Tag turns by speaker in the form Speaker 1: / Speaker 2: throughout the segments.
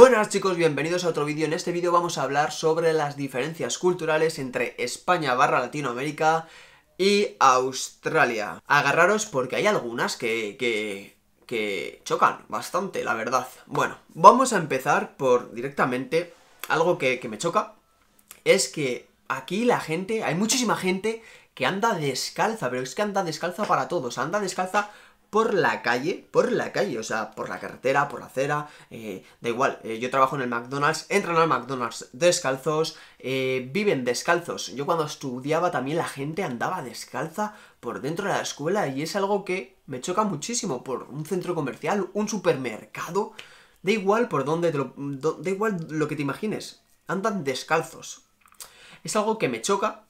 Speaker 1: Buenas chicos, bienvenidos a otro vídeo. En este vídeo vamos a hablar sobre las diferencias culturales entre España barra Latinoamérica y Australia. Agarraros porque hay algunas que, que, chocan bastante, la verdad. Bueno, vamos a empezar por directamente algo que, que me choca. Es que aquí la gente, hay muchísima gente que anda descalza, pero es que anda descalza para todos, anda descalza por la calle, por la calle, o sea, por la carretera, por la acera, eh, da igual, eh, yo trabajo en el McDonald's, entran al McDonald's descalzos, eh, viven descalzos. Yo cuando estudiaba también la gente andaba descalza por dentro de la escuela y es algo que me choca muchísimo por un centro comercial, un supermercado, da igual por dónde, lo, da igual lo que te imagines, andan descalzos. Es algo que me choca,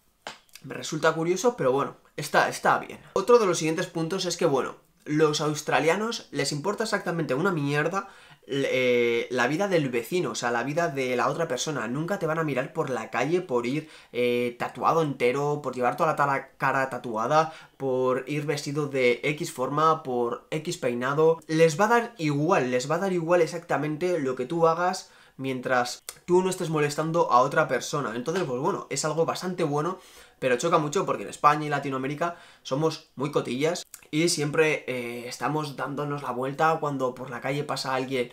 Speaker 1: me resulta curioso, pero bueno, está, está bien. Otro de los siguientes puntos es que, bueno, los australianos les importa exactamente una mierda eh, la vida del vecino, o sea, la vida de la otra persona. Nunca te van a mirar por la calle por ir eh, tatuado entero, por llevar toda la cara tatuada, por ir vestido de X forma, por X peinado. Les va a dar igual, les va a dar igual exactamente lo que tú hagas mientras tú no estés molestando a otra persona. Entonces, pues bueno, es algo bastante bueno, pero choca mucho porque en España y Latinoamérica somos muy cotillas y siempre eh, estamos dándonos la vuelta cuando por la calle pasa alguien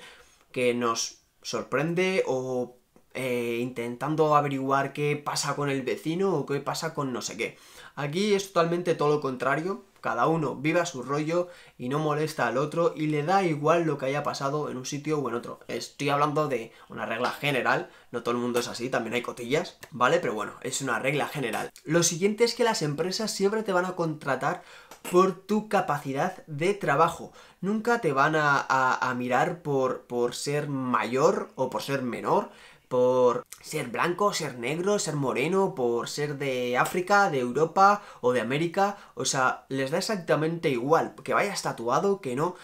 Speaker 1: que nos sorprende o eh, intentando averiguar qué pasa con el vecino o qué pasa con no sé qué. Aquí es totalmente todo lo contrario, cada uno viva su rollo y no molesta al otro y le da igual lo que haya pasado en un sitio o en otro. Estoy hablando de una regla general, no todo el mundo es así, también hay cotillas, ¿vale? Pero bueno, es una regla general. Lo siguiente es que las empresas siempre te van a contratar por tu capacidad de trabajo. Nunca te van a, mirar por, por ser mayor o por ser menor, por ser blanco, ser negro, ser moreno, por ser de África, de Europa o de América. O sea, les da exactamente igual que vayas tatuado, que no.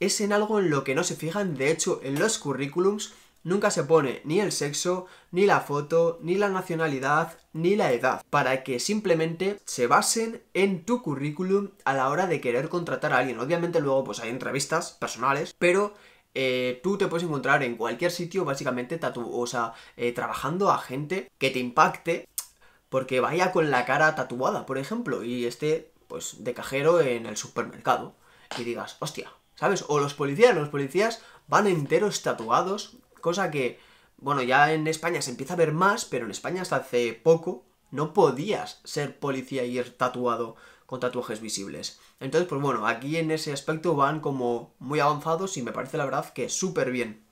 Speaker 1: Es en algo en lo que no se fijan. De hecho, en los currículums nunca se pone ni el sexo, ni la foto, ni la nacionalidad, ni la edad, para que simplemente se basen en tu currículum a la hora de querer contratar a alguien. Obviamente luego pues hay entrevistas personales, pero eh, tú te puedes encontrar en cualquier sitio, básicamente, tatuosa eh, trabajando a gente que te impacte porque vaya con la cara tatuada, por ejemplo, y esté, pues, de cajero en el supermercado y digas, hostia, ¿sabes? O los policías, los policías van enteros tatuados, cosa que, bueno, ya en España se empieza a ver más, pero en España hasta hace poco no podías ser policía y ir tatuado tatuajes visibles. Entonces, pues bueno, aquí en ese aspecto van como muy avanzados y me parece la verdad que súper bien.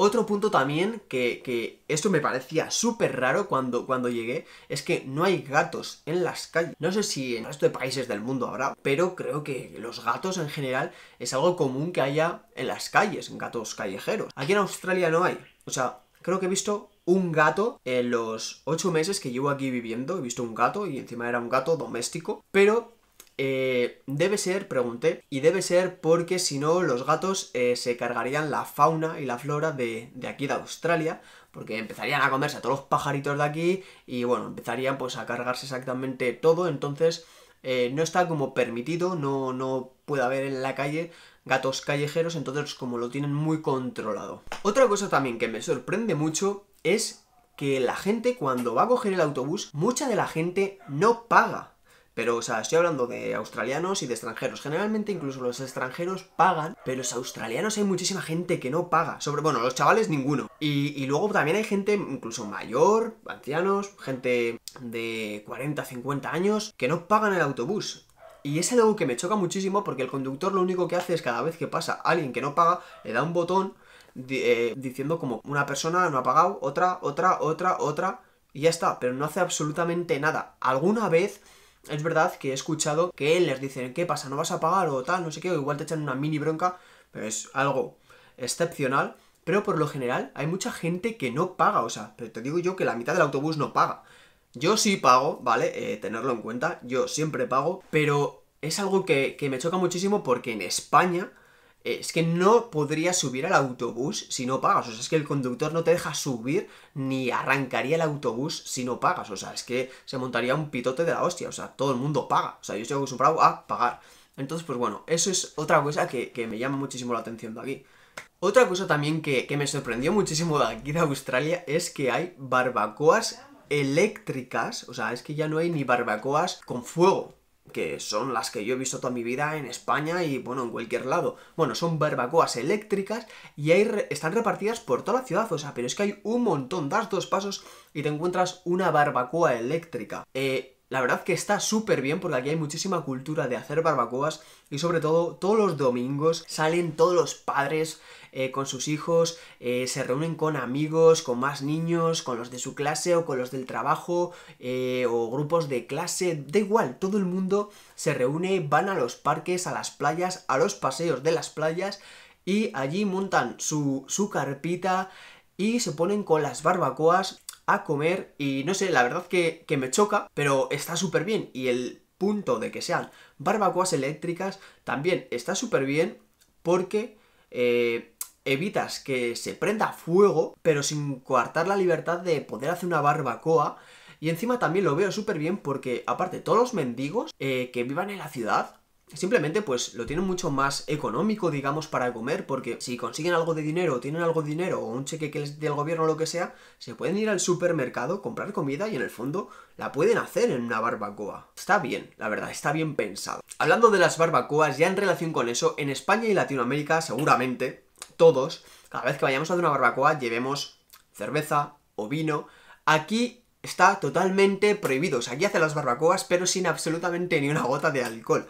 Speaker 1: Otro punto también que, esto me parecía súper raro cuando, cuando llegué es que no hay gatos en las calles. No sé si en el resto de países del mundo habrá, pero creo que los gatos en general es algo común que haya en las calles, gatos callejeros. Aquí en Australia no hay. O sea, creo que he visto un gato en los ocho meses que llevo aquí viviendo. He visto un gato y encima era un gato doméstico, pero eh, debe ser, pregunté, y debe ser porque si no los gatos eh, se cargarían la fauna y la flora de, de, aquí de Australia, porque empezarían a comerse a todos los pajaritos de aquí y bueno, empezarían pues a cargarse exactamente todo, entonces eh, no está como permitido, no, no puede haber en la calle gatos callejeros, entonces como lo tienen muy controlado. Otra cosa también que me sorprende mucho es que la gente cuando va a coger el autobús, mucha de la gente no paga. Pero, o sea, estoy hablando de australianos y de extranjeros. Generalmente incluso los extranjeros pagan, pero los australianos hay muchísima gente que no paga. Sobre, bueno, los chavales ninguno. Y, luego también hay gente incluso mayor, ancianos, gente de 40, 50 años, que no pagan el autobús. Y es algo que me choca muchísimo porque el conductor lo único que hace es cada vez que pasa alguien que no paga, le da un botón eh, diciendo como una persona no ha pagado, otra, otra, otra, otra, y ya está, pero no hace absolutamente nada. Alguna vez es verdad que he escuchado que les dicen, ¿qué pasa? ¿No vas a pagar o tal? No sé qué, o igual te echan una mini bronca, pero es algo excepcional. Pero por lo general hay mucha gente que no paga, o sea, pero te digo yo que la mitad del autobús no paga. Yo sí pago, ¿vale? Eh, tenerlo en cuenta, yo siempre pago, pero es algo que, que me choca muchísimo porque en España es que no podrías subir al autobús si no pagas. O sea, es que el conductor no te deja subir ni arrancaría el autobús si no pagas. O sea, es que se montaría un pitote de la hostia. O sea, todo el mundo paga. O sea, yo estoy acostumbrado a pagar. Entonces, pues bueno, eso es otra cosa que, me llama muchísimo la atención de aquí. Otra cosa también que, que me sorprendió muchísimo de aquí de Australia es que hay barbacoas eléctricas, o sea, es que ya no hay ni barbacoas con fuego, que son las que yo he visto toda mi vida en España y, bueno, en cualquier lado. Bueno, son barbacoas eléctricas y ahí están repartidas por toda la ciudad, o sea, pero es que hay un montón, das dos pasos y te encuentras una barbacoa eléctrica. Eh, la verdad que está súper bien porque aquí hay muchísima cultura de hacer barbacoas y sobre todo todos los domingos salen todos los padres eh, con sus hijos, eh, se reúnen con amigos, con más niños, con los de su clase o con los del trabajo eh, o grupos de clase, da igual, todo el mundo se reúne, van a los parques, a las playas, a los paseos de las playas y allí montan su, su carpita y se ponen con las barbacoas a comer y no sé, la verdad que, me choca, pero está súper bien y el punto de que sean barbacoas eléctricas también está súper bien porque eh, evitas que se prenda fuego, pero sin coartar la libertad de poder hacer una barbacoa. Y encima también lo veo súper bien porque, aparte, todos los mendigos eh, que vivan en la ciudad Simplemente pues lo tienen mucho más económico, digamos, para comer, porque si consiguen algo de dinero, tienen algo de dinero o un cheque que les dé el gobierno o lo que sea, se pueden ir al supermercado, comprar comida y en el fondo la pueden hacer en una barbacoa. Está bien, la verdad, está bien pensado. Hablando de las barbacoas, ya en relación con eso, en España y Latinoamérica seguramente todos, cada vez que vayamos a una barbacoa, llevemos cerveza o vino. Aquí está totalmente prohibido. O sea, aquí hacen las barbacoas, pero sin absolutamente ni una gota de alcohol.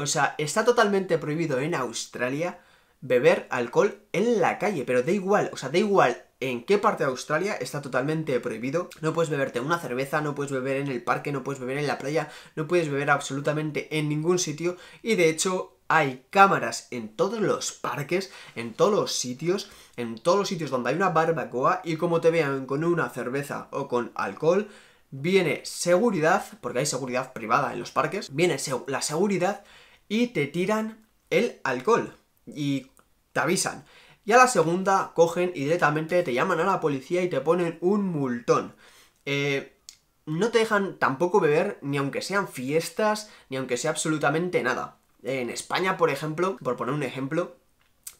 Speaker 1: O sea, está totalmente prohibido en Australia beber alcohol en la calle, pero da igual, o sea, da igual en qué parte de Australia está totalmente prohibido. No puedes beberte una cerveza, no puedes beber en el parque, no puedes beber en la playa, no puedes beber absolutamente en ningún sitio y de hecho hay cámaras en todos los parques, en todos los sitios, en todos los sitios donde hay una barbacoa y como te vean con una cerveza o con alcohol, viene seguridad, porque hay seguridad privada en los parques, viene la seguridad y te tiran el alcohol y te avisan. Y a la segunda cogen y directamente te llaman a la policía y te ponen un multón. Eh, no te dejan tampoco beber ni aunque sean fiestas, ni aunque sea absolutamente nada. En España, por ejemplo, por poner un ejemplo,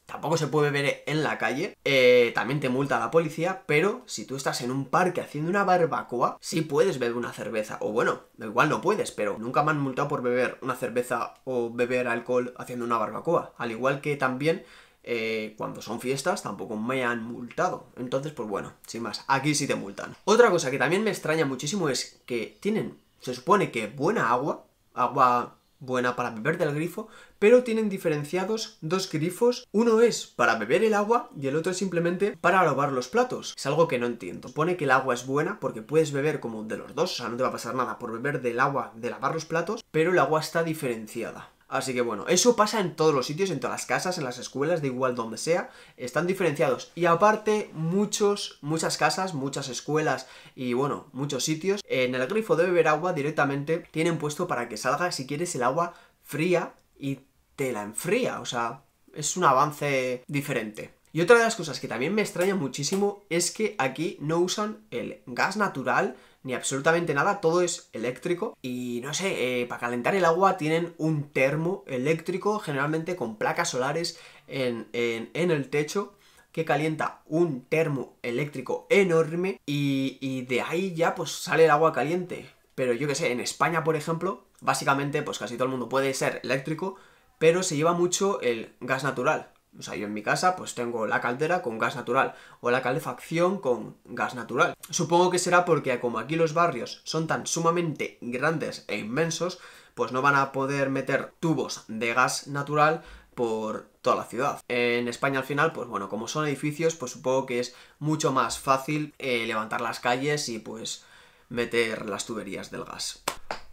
Speaker 1: tampoco se puede beber en la calle, eh, también te multa la policía, pero si tú estás en un parque haciendo una barbacoa, sí puedes beber una cerveza, o bueno, igual no puedes, pero nunca me han multado por beber una cerveza o beber alcohol haciendo una barbacoa, al igual que también... Eh, cuando son fiestas tampoco me han multado. Entonces, pues bueno, sin más, aquí sí te multan. Otra cosa que también me extraña muchísimo es que tienen, se supone que buena agua, agua buena para beber del grifo, pero tienen diferenciados dos grifos. Uno es para beber el agua y el otro es simplemente para lavar los platos. Es algo que no entiendo. Pone que el agua es buena porque puedes beber como de los dos, o sea, no te va a pasar nada por beber del agua de lavar los platos, pero el agua está diferenciada. Así que bueno, eso pasa en todos los sitios, en todas las casas, en las escuelas, de igual donde sea, están diferenciados. Y aparte, muchos, muchas casas, muchas escuelas y bueno, muchos sitios, en el grifo de beber agua directamente tienen puesto para que salga, si quieres, el agua fría y te la enfría. O sea, es un avance diferente. Y otra de las cosas que también me extraña muchísimo es que aquí no usan el gas natural ni absolutamente nada, todo es eléctrico. Y no sé, eh, para calentar el agua tienen un termo eléctrico, generalmente con placas solares en, el techo, que calienta un termo eléctrico enorme y, y, de ahí ya pues sale el agua caliente. Pero yo que sé, en España, por ejemplo, básicamente pues casi todo el mundo puede ser eléctrico, pero se lleva mucho el gas natural. O sea, yo en mi casa pues tengo la caldera con gas natural o la calefacción con gas natural. Supongo que será porque como aquí los barrios son tan sumamente grandes e inmensos, pues no van a poder meter tubos de gas natural por toda la ciudad. En España al final, pues bueno, como son edificios, pues supongo que es mucho más fácil eh, levantar las calles y pues meter las tuberías del gas.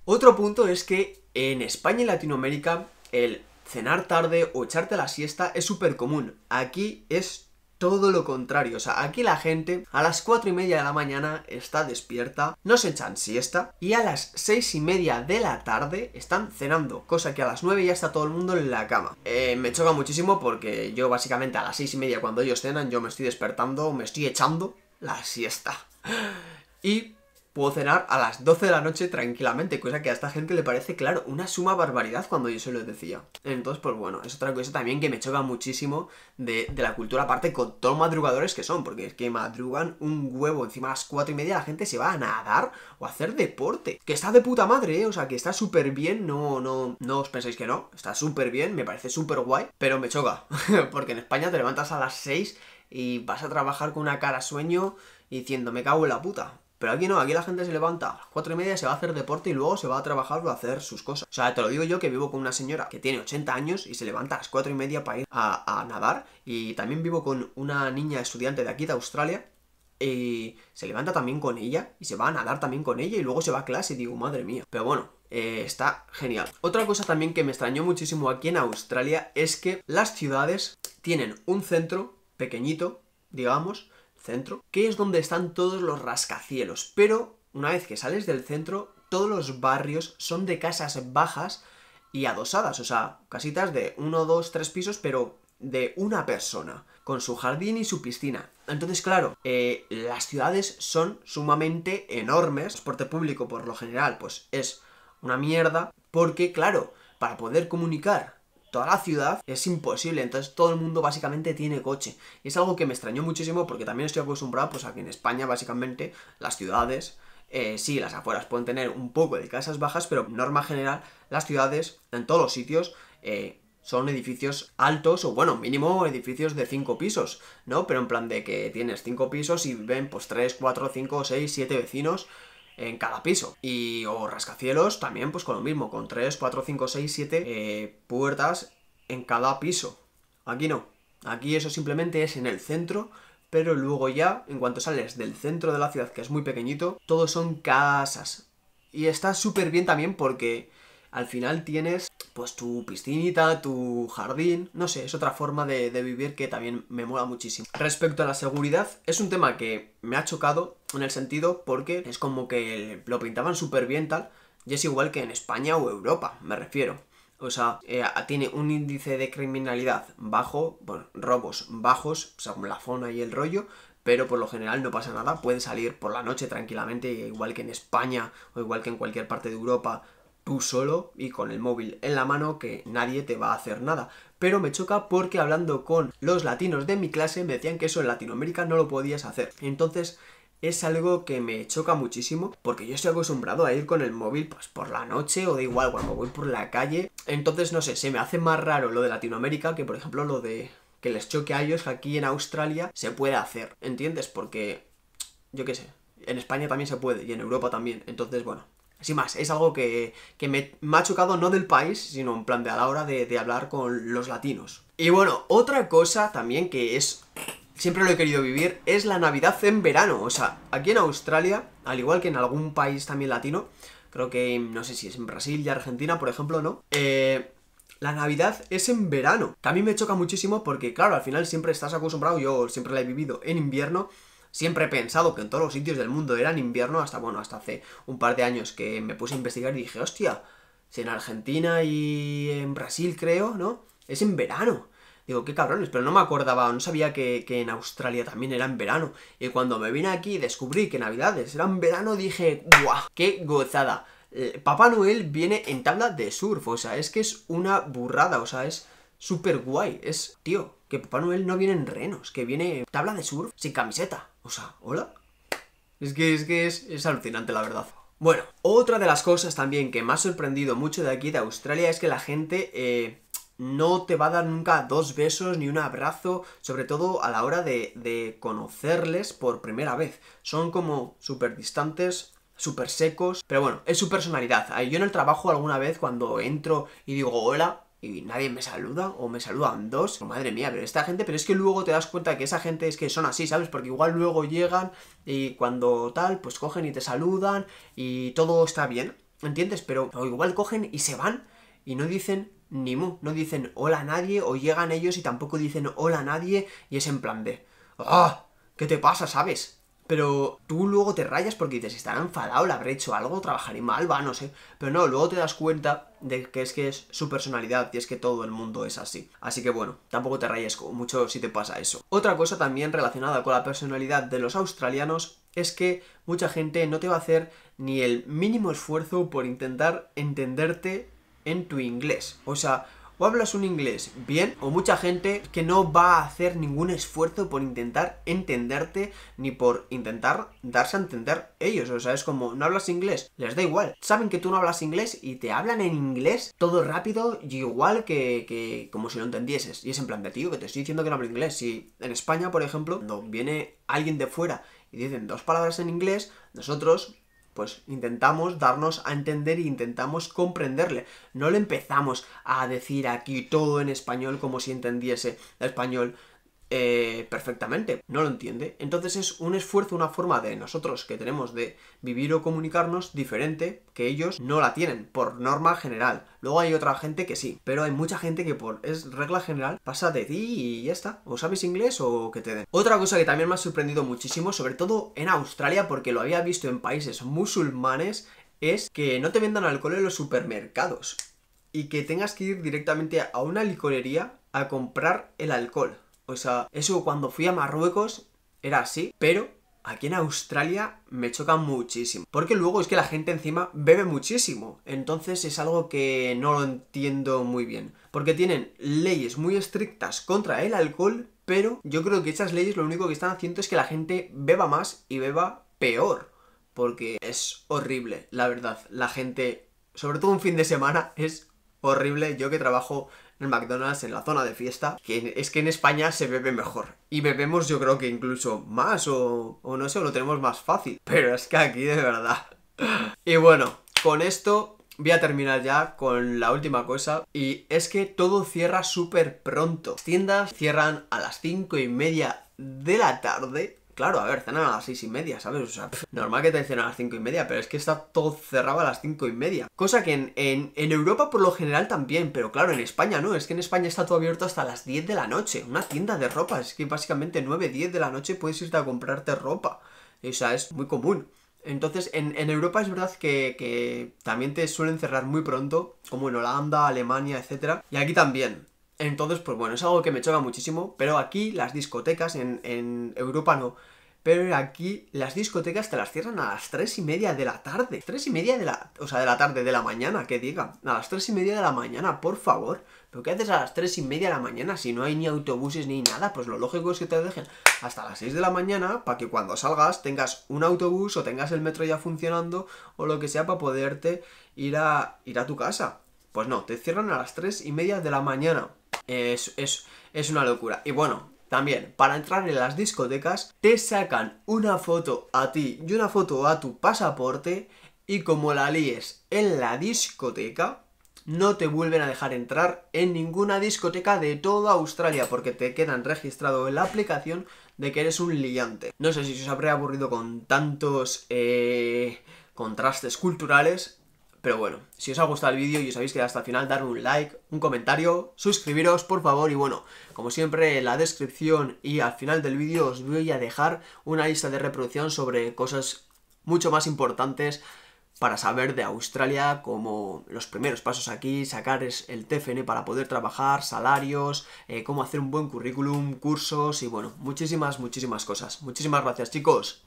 Speaker 1: Otro punto es que en España y Latinoamérica el cenar tarde o echarte la siesta es súper común. Aquí es todo lo contrario. O sea, aquí la gente a las 4 y media de la mañana está despierta, no se echan siesta y a las 6 y media de la tarde están cenando, cosa que a las 9 ya está todo el mundo en la cama. Eh, me choca muchísimo porque yo básicamente a las 6 y media cuando ellos cenan yo me estoy despertando, me estoy echando la siesta. Y puedo cenar a las 12 de la noche tranquilamente, cosa que a esta gente le parece, claro, una suma barbaridad cuando yo se lo decía. Entonces, pues bueno, es otra cosa también que me choca muchísimo de, la cultura, aparte con todos los madrugadores que son, porque es que madrugan un huevo encima a las 4 y media, la gente se va a nadar o a hacer deporte. Que está de puta madre, ¿eh? o sea, que está súper bien, no, no, no os penséis que no, está súper bien, me parece súper guay, pero me choca, porque en España te levantas a las 6 y vas a trabajar con una cara sueño diciendo, me cago en la puta. Pero aquí no, aquí la gente se levanta a las 4 y media, se va a hacer deporte y luego se va a trabajar o a hacer sus cosas. O sea, te lo digo yo que vivo con una señora que tiene 80 años y se levanta a las 4 y media para ir a, nadar. Y también vivo con una niña estudiante de aquí, de Australia, y se levanta también con ella y se va a nadar también con ella y luego se va a clase y digo, madre mía. Pero bueno, eh, está genial. Otra cosa también que me extrañó muchísimo aquí en Australia es que las ciudades tienen un centro pequeñito, digamos, centro, que es donde están todos los rascacielos. Pero una vez que sales del centro, todos los barrios son de casas bajas y adosadas, o sea, casitas de uno, dos, tres pisos, pero de una persona, con su jardín y su piscina. Entonces, claro, eh, las ciudades son sumamente enormes. El transporte público, por lo general, pues es una mierda, porque, claro, para poder comunicar toda la ciudad, es imposible. Entonces todo el mundo básicamente tiene coche. Y es algo que me extrañó muchísimo porque también estoy acostumbrado pues a que en España básicamente las ciudades... Eh, sí, las afueras pueden tener un poco de casas bajas, pero norma general, las ciudades, en todos los sitios, eh, son edificios altos o bueno, mínimo edificios de 5 pisos, ¿no? Pero en plan de que tienes 5 pisos y ven pues 3, 4, 5, 6, 7 vecinos en cada piso. Y o rascacielos también pues con lo mismo, con 3, 4, 5, 6, 7 puertas en cada piso. Aquí no, aquí eso simplemente es en el centro, pero luego ya, en cuanto sales del centro de la ciudad, que es muy pequeñito, todos son casas. Y está súper bien también porque al final tienes pues tu piscinita, tu jardín, no sé, es otra forma de, vivir que también me mola muchísimo. Respecto a la seguridad, es un tema que me ha chocado en el sentido porque es como que lo pintaban súper bien tal, y es igual que en España o Europa, me refiero. O sea, eh, tiene un índice de criminalidad bajo, bueno, robos bajos, según la zona y el rollo, pero por lo general no pasa nada, pueden salir por la noche tranquilamente, igual que en España o igual que en cualquier parte de Europa tú solo y con el móvil en la mano que nadie te va a hacer nada. Pero me choca porque hablando con los latinos de mi clase me decían que eso en Latinoamérica no lo podías hacer. Entonces es algo que me choca muchísimo porque yo estoy acostumbrado a ir con el móvil pues por la noche o de igual cuando voy por la calle. Entonces no sé, se me hace más raro lo de Latinoamérica que por ejemplo lo de que les choque a ellos que aquí en Australia se puede hacer. ¿Entiendes? Porque yo qué sé, en España también se puede y en Europa también. Entonces bueno, sin más, es algo que, me, ha chocado no del país, sino en plan de a la hora de, hablar con los latinos. Y bueno, otra cosa también que es siempre lo he querido vivir, es la Navidad en verano. O sea, aquí en Australia, al igual que en algún país también latino, creo que no sé si es en Brasil y Argentina, por ejemplo, ¿no? Eh, la Navidad es en verano, que a mí me choca muchísimo porque, claro, al final siempre estás acostumbrado, yo siempre la he vivido en invierno, Siempre he pensado que en todos los sitios del mundo eran invierno hasta, bueno, hasta hace un par de años que me puse a investigar y dije, hostia, si en Argentina y en Brasil creo, ¿no? Es en verano. Digo, qué cabrones, pero no me acordaba, no sabía que, en Australia también era en verano. Y cuando me vine aquí y descubrí que Navidades era en verano, dije, ¡guau! ¡Qué gozada! Eh, Papá Noel viene en tabla de surf, o sea, es que es una burrada, o sea, es súper guay. Es, tío, que Papá Noel no viene en renos, que viene en tabla de surf sin camiseta. O sea, ¿hola? Es que es, que es, es alucinante, la verdad. Bueno, otra de las cosas también que me ha sorprendido mucho de aquí, de Australia, es que la gente eh, no te va a dar nunca dos besos ni un abrazo, sobre todo a la hora de, de conocerles por primera vez. Son como súper distantes, súper secos, pero bueno, es su personalidad. Yo en el trabajo alguna vez cuando entro y digo hola, y nadie me saluda o me saludan dos. madre mía, pero esta gente, pero es que luego te das cuenta que esa gente es que son así, ¿sabes? Porque igual luego llegan y cuando tal, pues cogen y te saludan y todo está bien, ¿entiendes? Pero o igual cogen y se van y no dicen ni mu, no dicen hola a nadie o llegan ellos y tampoco dicen hola a nadie y es en plan de, ¡ah! ¿Qué te pasa, sabes? Pero tú luego te rayas porque dices, estará enfadado, le habré hecho algo, trabajaré mal, va, no sé. Pero no, luego te das cuenta de que es que es su personalidad y es que todo el mundo es así. Así que bueno, tampoco te rayes mucho si te pasa eso. Otra cosa también relacionada con la personalidad de los australianos es que mucha gente no te va a hacer ni el mínimo esfuerzo por intentar entenderte en tu inglés. O sea, o hablas un inglés bien o mucha gente que no va a hacer ningún esfuerzo por intentar entenderte ni por intentar darse a entender ellos. O sea, es como, no hablas inglés, les da igual. Saben que tú no hablas inglés y te hablan en inglés todo rápido y igual que, como si no entendieses. Y es en plan de tío, que te estoy diciendo que no hablo inglés. Si en España, por ejemplo, cuando viene alguien de fuera y dicen dos palabras en inglés, nosotros pues intentamos darnos a entender e intentamos comprenderle. No le empezamos a decir aquí todo en español como si entendiese español eh, perfectamente, no lo entiende. Entonces es un esfuerzo, una forma de nosotros que tenemos de vivir o comunicarnos diferente que ellos no la tienen por norma general. Luego hay otra gente que sí, pero hay mucha gente que por es regla general pasa de ti y ya está, o sabes inglés o que te den. Otra cosa que también me ha sorprendido muchísimo, sobre todo en Australia, porque lo había visto en países musulmanes, es que no te vendan alcohol en los supermercados y que tengas que ir directamente a una licorería a comprar el alcohol. O sea, eso cuando fui a Marruecos era así, pero aquí en Australia me choca muchísimo. Porque luego es que la gente encima bebe muchísimo. Entonces es algo que no lo entiendo muy bien. Porque tienen leyes muy estrictas contra el alcohol, pero yo creo que estas leyes lo único que están haciendo es que la gente beba más y beba peor. Porque es horrible, la verdad. La gente, sobre todo un fin de semana, es horrible. Yo que trabajo en McDonald's en la zona de fiesta, que es que en España se bebe mejor. Y bebemos yo creo que incluso más o, o no sé, o lo tenemos más fácil. Pero es que aquí de verdad. Y bueno, con esto voy a terminar ya con la última cosa y es que todo cierra súper pronto. Las tiendas cierran a las 5 y media de la tarde Claro, a ver, cenan a las seis y media, ¿sabes? O sea, normal que te cenan a las cinco y media, pero es que está todo cerrado a las cinco y media. Cosa que en, Europa por lo general también, pero claro, en España no, es que en España está todo abierto hasta las 10 de la noche. Una tienda de ropa, es que básicamente 9, 10 de la noche puedes irte a comprarte ropa. O sea, es muy común. Entonces, en, Europa es verdad que, que, también te suelen cerrar muy pronto, como en Holanda, Alemania, etc. Y aquí también. Entonces, pues bueno, es algo que me choca muchísimo, pero aquí las discotecas, en, Europa no, pero aquí las discotecas te las cierran a las 3 y media de la tarde. 3 y media de la... o sea, de la tarde, de la mañana, que diga. A las 3 y media de la mañana, por favor. ¿Pero qué haces a las 3 y media de la mañana si no hay ni autobuses ni nada? Pues lo lógico es que te dejen hasta las 6 de la mañana para que cuando salgas tengas un autobús o tengas el metro ya funcionando o lo que sea para poderte ir a, ir a tu casa. Pues no, te cierran a las 3 y media de la mañana. Es, es, una locura. Y bueno, también, para entrar en las discotecas, te sacan una foto a ti y una foto a tu pasaporte y como la líes en la discoteca, no te vuelven a dejar entrar en ninguna discoteca de toda Australia porque te quedan registrado en la aplicación de que eres un liante. No sé si os habré aburrido con tantos eh, contrastes culturales, pero bueno, si os ha gustado el vídeo y os habéis quedado hasta el final, dar un like, un comentario, suscribiros por favor y bueno, como siempre en la descripción y al final del vídeo os voy a dejar una lista de reproducción sobre cosas mucho más importantes para saber de Australia, como los primeros pasos aquí, sacar el TFN para poder trabajar, salarios, eh, cómo hacer un buen currículum, cursos y bueno, muchísimas, muchísimas cosas. Muchísimas gracias chicos.